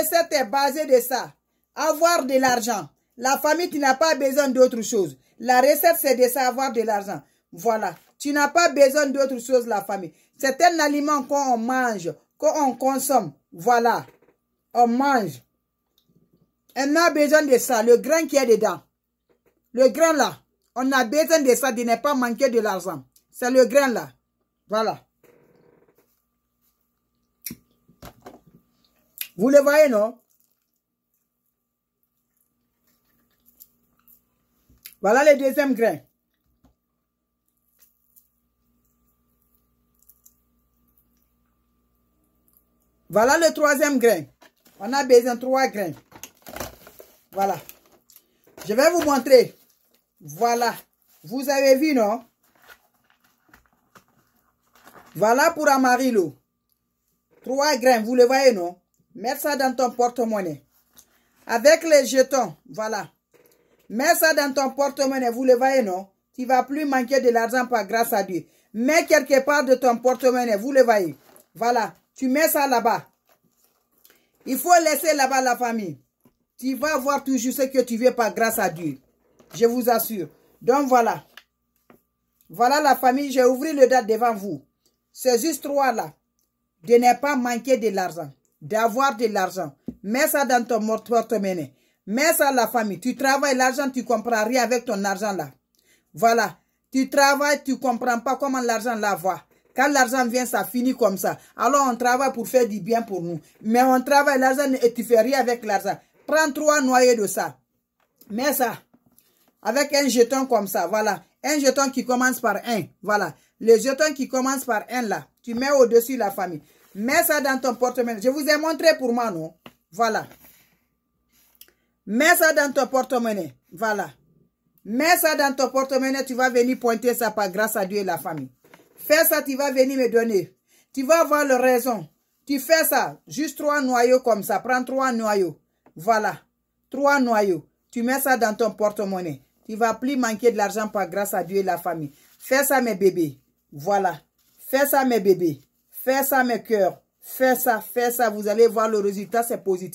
recette est basée de ça. Avoir de l'argent. La famille, tu n'as pas besoin d'autre chose. La recette, c'est de savoir de l'argent. Voilà. Tu n'as pas besoin d'autre chose, la famille. C'est un aliment qu'on mange, qu'on consomme. Voilà. On mange. On a besoin de ça, le grain qui est dedans. Le grain là, on a besoin de ça, de ne pas manquer de l'argent. C'est le grain là. Voilà. Vous le voyez, non Voilà le deuxième grain. Voilà le troisième grain. On a besoin de trois grains. Voilà. Je vais vous montrer. Voilà. Vous avez vu, non? Voilà pour Amarillo. Trois grains, vous le voyez, non? Mets ça dans ton porte-monnaie. Avec les jetons, voilà. Mets ça dans ton porte-monnaie, vous le voyez, non Tu ne vas plus manquer de l'argent par grâce à Dieu. Mets quelque part de ton porte-monnaie, vous le voyez. Voilà, tu mets ça là-bas. Il faut laisser là-bas la famille. Tu vas voir toujours ce que tu veux par grâce à Dieu. Je vous assure. Donc voilà. Voilà la famille, j'ai ouvert le date devant vous. C'est juste trois là. De ne pas manquer de l'argent d'avoir de l'argent. Mets ça dans ton porte-monnaie. Mets ça à la famille. Tu travailles l'argent, tu comprends rien avec ton argent là. Voilà. Tu travailles, tu comprends pas comment l'argent l'a voit. Quand l'argent vient, ça finit comme ça. Alors on travaille pour faire du bien pour nous. Mais on travaille l'argent et tu fais rien avec l'argent. Prends trois noyés de ça. Mets ça. Avec un jeton comme ça, voilà. Un jeton qui commence par un, voilà. Le jeton qui commence par un là, tu mets au-dessus la famille. Mets ça dans ton porte-monnaie. Je vous ai montré pour moi, non? Voilà. Mets ça dans ton porte-monnaie. Voilà. Mets ça dans ton porte-monnaie. Tu vas venir pointer ça par grâce à Dieu et la famille. Fais ça, tu vas venir me donner. Tu vas avoir la raison. Tu fais ça. Juste trois noyaux comme ça. Prends trois noyaux. Voilà. Trois noyaux. Tu mets ça dans ton porte-monnaie. Tu vas plus manquer de l'argent par grâce à Dieu et la famille. Fais ça, mes bébés. Voilà. Fais ça, mes bébés. Fais ça, mes cœurs. Fais ça, fais ça. Vous allez voir le résultat, c'est positif.